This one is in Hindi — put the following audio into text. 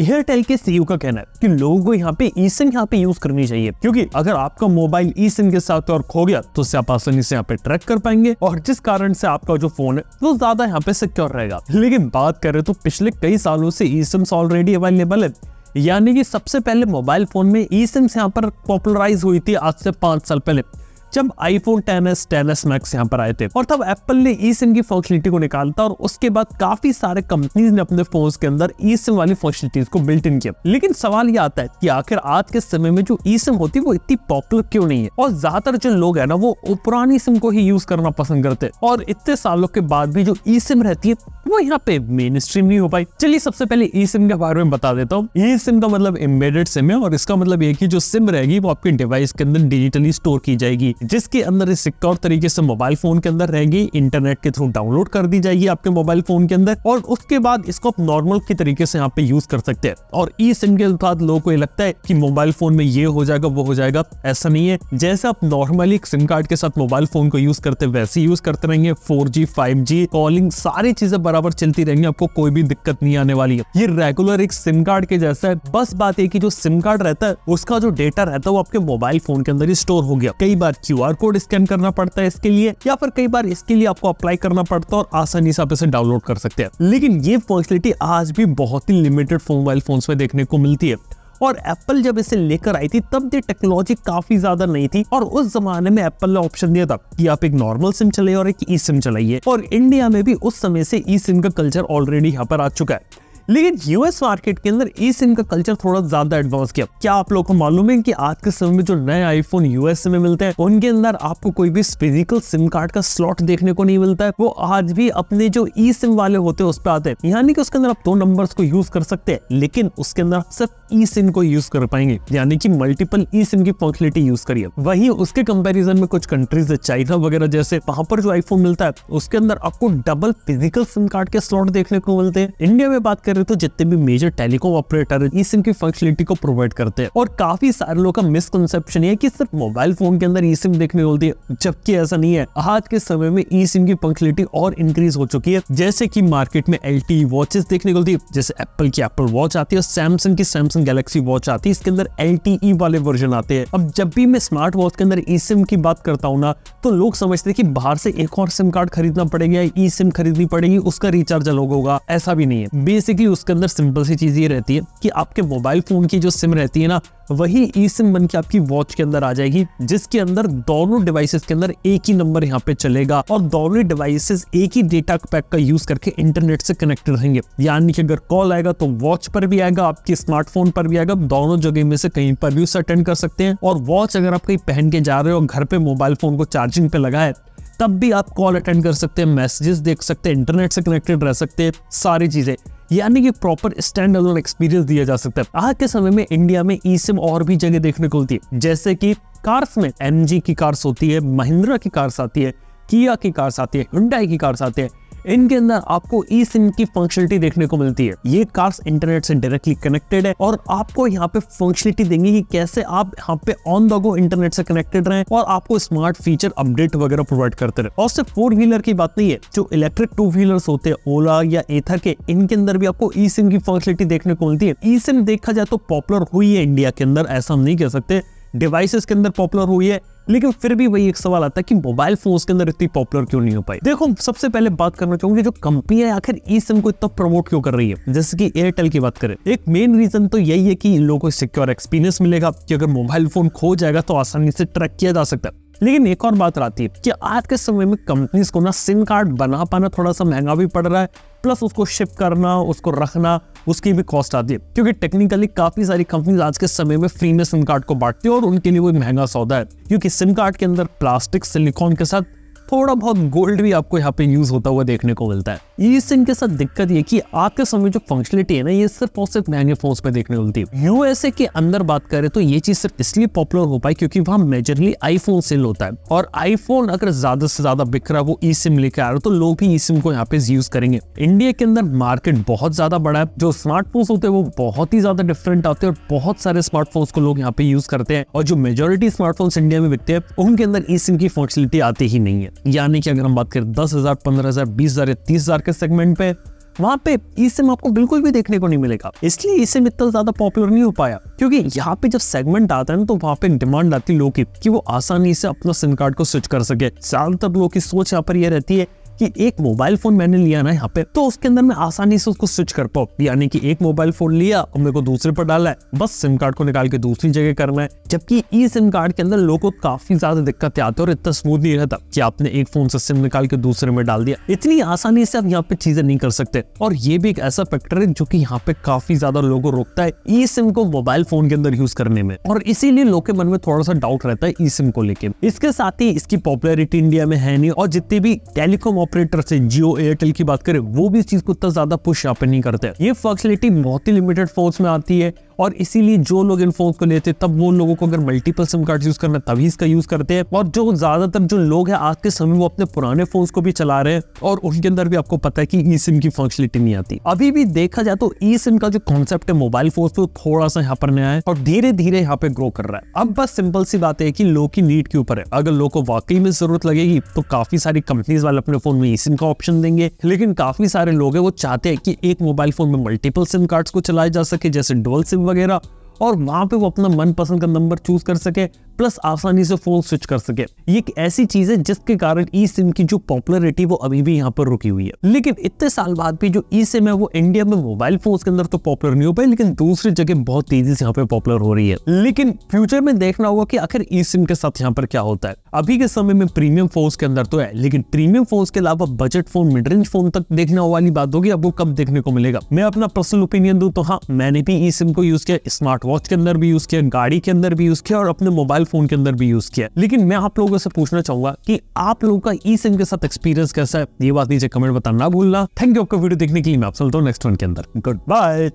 एयरटेल के सीईओ e का कहना है कि लोगों को यहाँ पे ई सिम यहाँ पे यूज करनी चाहिए क्योंकि अगर आपका मोबाइल ई सिम के साथ और खो गया तो उससे आप आसानी से यहाँ पे ट्रैक कर पाएंगे और जिस कारण से आपका जो फोन है वो तो ज्यादा यहाँ पे सिक्योर रहेगा लेकिन बात करें तो पिछले कई सालों से ई सिम्स ऑलरेडी अवेलेबल है यानी कि सबसे पहले मोबाइल फोन में ई सिम्स यहाँ पर पॉपुलराइज हुई थी आज से पांच साल पहले जब iPhone ten S ten S Max यहाँ पर आए थे और तब एप्पल ने ई सिम की फंक्शनलिटी को निकाला था और उसके बाद काफी सारे कंपनीज ने अपने फोन के अंदर ई सिम वाली फंक्शनलिटीज को बिल्ट इन किया लेकिन सवाल ये आता है कि आखिर आज के समय में जो ई सिम होती है वो इतनी पॉपुलर क्यों नहीं है और ज्यादातर जो लोग है ना वो पुरानी सिम को ही यूज करना पसंद करते हैं और इतने सालों के बाद भी जो ई सिम रहती है वो यहाँ पे मेन स्ट्रीम नहीं हो पाई चलिए सबसे पहले ई सिम के बारे में बता देता हूँ ई सिम का मतलब एम्बेडेड सिम है और इसका मतलब ये कि जो सिम रहेगी वो आपके डिवाइस के अंदर डिजिटली स्टोर की जाएगी जिसके अंदर इस सिक्योर तरीके से मोबाइल फोन के अंदर रहेगी इंटरनेट के थ्रू डाउनलोड कर दी जाएगी आपके मोबाइल फोन के अंदर और उसके बाद इसको आप नॉर्मल के तरीके से यहाँ पे यूज कर सकते हैं और ई सिम के साथ लोगों को ये लगता है कि मोबाइल फोन में ये हो जाएगा वो हो जाएगा ऐसा नहीं है जैसे आप नॉर्मली सिम कार्ड के साथ मोबाइल फोन को यूज करते हैं वैसे यूज करते रहेंगे four G five G calling सारी चीजें बराबर चलती रहेंगी आपको कोई भी दिक्कत नहीं आने वाली है ये रेगुलर एक सिम कार्ड के जैसा है बस बात है कि जो सिम कार्ड रहता है उसका जो डेटा रहता है वो आपके मोबाइल फोन के अंदर ही स्टोर हो गया कई बार क्यू कोड स्कैन करना पड़ता है इसके लिए या फिर कई बार इसके लिए आपको अप्लाई करना पड़ता है और आसानी से आप इसे डाउनलोड कर सकते हैं लेकिन ये फंक्शनलिटी आज भी बहुत ही लिमिटेड मोबाइल फोन में देखने को मिलती है और एप्पल जब इसे लेकर आई थी तब ये टेक्नोलॉजी काफी ज्यादा नहीं थी और उस जमाने में एप्पल ने ऑप्शन दिया था कि आप एक नॉर्मल सिम चलाइए और एक ई सिम चलाइए और इंडिया में भी उस समय से ई सिम का कल्चर ऑलरेडी यहाँ पर आ चुका है लेकिन यूएस मार्केट के अंदर ई सिम का कल्चर थोड़ा ज्यादा एडवांस किया क्या आप लोग को मालूम है कि आज के समय में जो नए आईफोन यूएस में मिलते हैं उनके अंदर आपको कोई भी फिजिकल सिम कार्ड का स्लॉट देखने को नहीं मिलता है वो आज भी अपने जो ई सिम वाले होते हैं उस पर आते हैं यानी कि उसके अंदर आप दो नंबर को यूज कर सकते हैं लेकिन उसके अंदर सिर्फ ई सिम को यूज कर पाएंगे यानी कि मल्टीपल ई सिम की फॉर्चुनिटी यूज करिए वही उसके कंपेरिजन में कुछ कंट्रीज है चाइना वगैरह जैसे वहां पर जो आईफोन मिलता है उसके अंदर आपको डबल फिजिकल सिम कार्ड के स्लॉट देखने को मिलते हैं इंडिया में बात करें सकते हो जितने भी मेजर टेलीकॉम ऑपरेटर इस सिम की फंक्शनलिटी को प्रोवाइड करते हैं और काफी सारे लोग का मिसकनसेप्शन है कि सिर्फ मोबाइल फोन के अंदर ई सिम देखने को मिलती है जबकि ऐसा नहीं है आज के समय में ई सिम की फंक्शनलिटी और इंक्रीज हो चुकी है जैसे की मार्केट में एल टी वॉचेस देखने को मिलती है जैसे एप्पल की एप्पल वॉच आती है और सैमसंग की सैमसंग गैलेक्सी वॉच आती है इसके अंदर एल e वाले वर्जन आते हैं अब जब भी मैं स्मार्ट वॉच के अंदर ई सिम की बात करता हूँ ना तो लोग समझते हैं कि बाहर से एक और सिम कार्ड खरीदना पड़ेगा ई सिम खरीदनी पड़ेगी उसका रिचार्ज अलग होगा ऐसा भी नहीं है बेसिकली थी उसके अंदर सिंपल सी चीज़ ये रहती है कि आपके मोबाइल फ़ोन की जो सिम रहती है ना वही ई सिम बन के आपकी वॉच के अंदर आ जाएगी जिसके अंदर दोनों डिवाइसेस के अंदर एक ही नंबर यहाँ पे चलेगा और दोनों डिवाइसेस एक ही डेटा पैक का यूज करके इंटरनेट से कनेक्ट रहेंगे यानी कि अगर कॉल आएगा तो वॉच पर भी आएगा आपके स्मार्टफोन पर भी आएगा दोनों जगह में से कहीं पर भी उसे अटेंड कर सकते हैं और वॉच अगर आप कहीं पहन के जा रहे हो घर पे मोबाइल फोन को चार्जिंग पे लगाए तब भी आप कॉल अटेंड कर सकते हैं मैसेजेस देख सकते हैं इंटरनेट से कनेक्टेड रह सकते हैं सारी चीजें यानी कि प्रॉपर स्टैंड अलोन एक्सपीरियंस दिया जा सकता है आज के समय में इंडिया में ई सिम और भी जगह देखने को मिलती है जैसे कि कार्स में एम की कार्स होती है महिंद्रा की कार्स आती है किया की कार्स आती है हुडाई की कार्स आती है इनके अंदर आपको ई सिम की फंक्शनलिटी देखने को मिलती है ये कार्स इंटरनेट से डायरेक्टली कनेक्टेड है और आपको यहाँ पे फंक्शनलिटी देंगे कि कैसे आप यहाँ पे ऑन द गो इंटरनेट से कनेक्टेड रहे और आपको स्मार्ट फीचर अपडेट वगैरह प्रोवाइड करते रहे और सिर्फ फोर व्हीलर की बात नहीं है जो इलेक्ट्रिक टू व्हीलर होते हैं ओला या एथा के इनके अंदर भी आपको ई सिम की फंक्शनलिटी देखने को मिलती है ई सिम देखा जाए तो पॉपुलर हुई है इंडिया के अंदर ऐसा हम नहीं कह सकते डिवाइसेस के अंदर पॉपुलर हुई है लेकिन फिर भी वही एक सवाल आता है कि मोबाइल फोन के अंदर इतनी पॉपुलर क्यों नहीं हो पाई देखो सबसे पहले बात करना चाहूंगी जो कंपनी है आखिर ई सिम को इतना प्रमोट क्यों कर रही है जैसे कि एयरटेल की बात करें एक मेन रीजन तो यही है कि लोगों को सिक्योर एक्सपीरियंस मिलेगा कि अगर मोबाइल फोन खो जाएगा तो आसानी से ट्रैक किया जा सकता है लेकिन एक और बात आती है कि आज के समय में कंपनीज को ना सिम कार्ड बना पाना थोड़ा सा महंगा भी पड़ रहा है प्लस उसको शिप करना उसको रखना उसकी भी कॉस्ट आती है क्योंकि टेक्निकली काफ़ी सारी कंपनीज आज के समय में फ्री में सिम कार्ड को बांटती है और उनके लिए वो महंगा सौदा है क्योंकि सिम कार्ड के अंदर प्लास्टिक सिलिकॉन के साथ थोड़ा बहुत गोल्ड भी आपको यहाँ पे यूज़ होता हुआ देखने को मिलता है ये इससे इनके साथ दिक्कत ये कि आपके समय जो फंक्शनलिटी है ना ये सिर्फ और सिर्फ महंगे फोन में देखने को मिलती है यूएसए के अंदर बात करें तो ये चीज सिर्फ इसलिए पॉपुलर हो पाई क्योंकि वहां मेजरली आईफोन सेल होता है और आईफोन अगर ज्यादा से ज्यादा बिक रहा है वो ई सिम लेकर आ रहा है तो लोग भी ई सिम को यहाँ पे यूज करेंगे इंडिया के अंदर मार्केट बहुत ज्यादा बड़ा है जो स्मार्टफोन्स होते हैं वो बहुत ही ज्यादा डिफरेंट आते हैं और बहुत सारे स्मार्टफोन्स को लोग यहाँ पे यूज करते हैं और जो मेजोरिटी स्मार्टफोन्स इंडिया में बिकते हैं उनके अंदर ई सिम की फंक्शनलिटी आती ही नहीं है यानी कि अगर हम बात करें दस हजार पंद्रह हजार बीस हजार या तीस हजार के के सेगमेंट पे वहाँ पे ई सिम आपको बिल्कुल भी देखने को नहीं मिलेगा इसलिए ई सिम इतना ज्यादा पॉपुलर नहीं हो पाया क्योंकि यहाँ पे जब सेगमेंट आता है ना तो वहाँ पे डिमांड आती है लोग की कि वो आसानी से अपना सिम कार्ड को स्विच कर सके ज्यादातर लोगों की सोच यहाँ पर यह रहती है कि एक मोबाइल फोन मैंने लिया ना यहाँ पे तो उसके अंदर मैं आसानी से उसको स्विच कर पाऊँ यानी कि एक मोबाइल फोन लिया और मेरे को दूसरे पर डाला है बस सिम कार्ड को निकाल के दूसरी जगह करना है जबकि ई सिम कार्ड के अंदर लोगों को काफी ज्यादा दिक्कत आती है और इतना स्मूथ नहीं रहता की आपने एक फोन से सिम निकाल के दूसरे में डाल दिया इतनी आसानी से आप यहाँ पे चीजें नहीं कर सकते और ये भी एक ऐसा फैक्टर है जो की यहाँ पे काफी ज्यादा लोगो रोकता है ई सिम को मोबाइल फोन के अंदर यूज करने में और इसीलिए लोग के मन में थोड़ा सा डाउट रहता है ई सिम को लेके इसके साथ ही इसकी पॉपुलरिटी इंडिया में है नहीं और जितने भी टेलीकॉम ऑपरेटर से जियो एयरटेल की बात करें वो भी इस चीज को उतना ज्यादा पुश यहाँ पे नहीं करते ये फैसिलिटी बहुत ही लिमिटेड फोर्स में आती है और इसीलिए जो लोग इन फोन को लेते हैं तब वो लोगों को अगर मल्टीपल सिम कार्ड यूज़ करना तभी इसका यूज़ करते हैं और जो ज़्यादातर जो लोग हैं आज के समय वो अपने पुराने फोन को भी चला रहे हैं और उनके अंदर भी आपको पता है कि ई सिम की फंक्शनलिटी नहीं आती अभी भी देखा जाए तो ई सिम का जो कॉन्सेप्ट है मोबाइल फोन पे थोड़ा सा यहाँ पर नया है और धीरे धीरे यहाँ पे ग्रो कर रहा है अब बस सिंपल सी बात है कि लोग की नीड के ऊपर है अगर लोग को वाकई में जरूरत लगेगी तो काफी सारी कंपनीज वाले अपने फोन में ई सिम का ऑप्शन देंगे लेकिन काफी सारे लोग है वो चाहते हैं कि एक मोबाइल फोन में मल्टीपल सिम कार्ड को चलाया जा सके जैसे डुअल सिम वगैरह और वहाँ पे वो अपना मनपसंद का नंबर चूज कर सके प्लस आसानी से फोन स्विच कर सके ये एक ऐसी चीज है जिसके कारण ई सिम की जो पॉपुलरिटी वो अभी भी यहाँ पर रुकी हुई है लेकिन इतने साल बाद भी जो ई सिम है वो इंडिया में मोबाइल फोन के अंदर तो पॉपुलर नहीं हो पाई लेकिन दूसरी जगह बहुत तेजी से यहाँ पे पॉपुलर हो रही है लेकिन फ्यूचर में देखना होगा की आखिर ई सिम के साथ यहाँ पर क्या होता है अभी के समय में प्रीमियम फोन के अंदर तो है लेकिन प्रीमियम फोन के अलावा budget phone mid range phone तक देखने वाली बात होगी वो कब देखने को मिलेगा मैं अपना पर्सनल ओपिनियन दू तो हाँ मैंने भी ई सिम को यूज किया स्मार्ट वॉच के अंदर भी यूज किया गाड़ी के अंदर भी यूज किया और अपने मोबाइल मोबाइल फोन के अंदर भी यूज किया लेकिन मैं आप लोगों से पूछना चाहूंगा कि आप लोगों का ई सिम के साथ एक्सपीरियंस कैसा है ये बात नीचे कमेंट बताना ना भूलना थैंक यू आपका वीडियो देखने के लिए मैं आप सुनता हूँ नेक्स्ट वन के अंदर गुड बाय